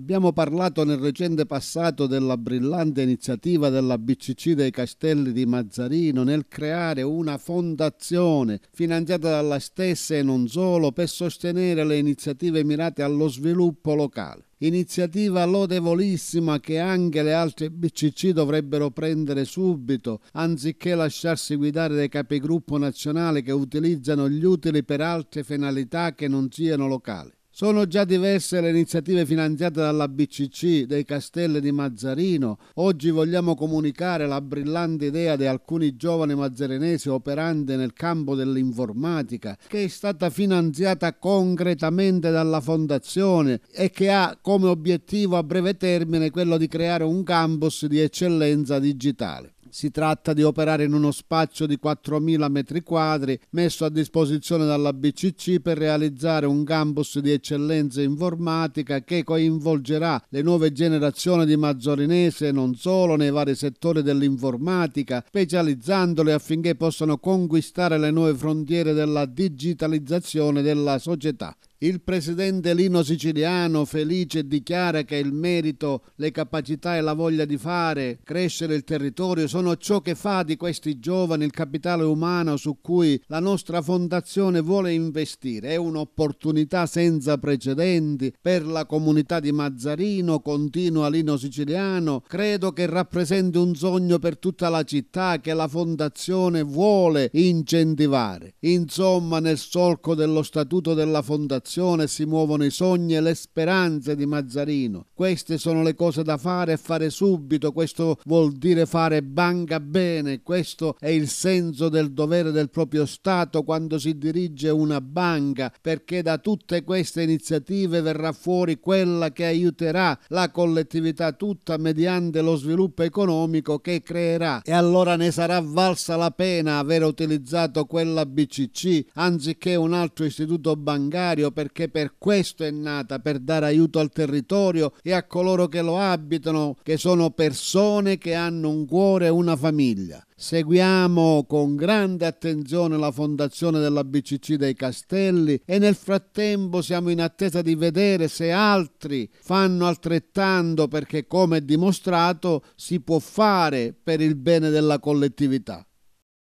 Abbiamo parlato nel recente passato della brillante iniziativa della BCC dei Castelli di Mazzarino nel creare una fondazione finanziata dalla stessa e non solo per sostenere le iniziative mirate allo sviluppo locale. Iniziativa lodevolissima che anche le altre BCC dovrebbero prendere subito, anziché lasciarsi guidare dai capigruppo nazionali che utilizzano gli utili per altre finalità che non siano locali. Sono già diverse le iniziative finanziate dalla BCC dei castelli di Mazzarino. Oggi vogliamo comunicare la brillante idea di alcuni giovani mazzarinesi operanti nel campo dell'informatica, che è stata finanziata concretamente dalla Fondazione e che ha come obiettivo a breve termine quello di creare un campus di eccellenza digitale. Si tratta di operare in uno spazio di 4.000 m2 messo a disposizione dalla BCC per realizzare un campus di eccellenza informatica che coinvolgerà le nuove generazioni di mazzorinese non solo nei vari settori dell'informatica, specializzandole affinché possano conquistare le nuove frontiere della digitalizzazione della società. Il presidente Lino Siciliano felice dichiara che il merito, le capacità e la voglia di fare crescere il territorio sono ciò che fa di questi giovani il capitale umano su cui la nostra fondazione vuole investire. È un'opportunità senza precedenti per la comunità di Mazzarino, continua Lino Siciliano. Credo che rappresenti un sogno per tutta la città che la fondazione vuole incentivare. Insomma, nel solco dello statuto della fondazione dell'azione si muovono i sogni e le speranze di Mazzarino. Queste sono le cose da fare e fare subito, questo vuol dire fare banca bene, questo è il senso del dovere del proprio Stato quando si dirige una banca, perché da tutte queste iniziative verrà fuori quella che aiuterà la collettività tutta mediante lo sviluppo economico che creerà. E allora ne sarà valsa la pena aver utilizzato quella BCC anziché un altro istituto bancario perché per questo è nata, per dare aiuto al territorio e a coloro che lo abitano, che sono persone che hanno un cuore e una famiglia. Seguiamo con grande attenzione la fondazione della BCC dei Castelli e nel frattempo siamo in attesa di vedere se altri fanno altrettanto perché come dimostrato si può fare per il bene della collettività.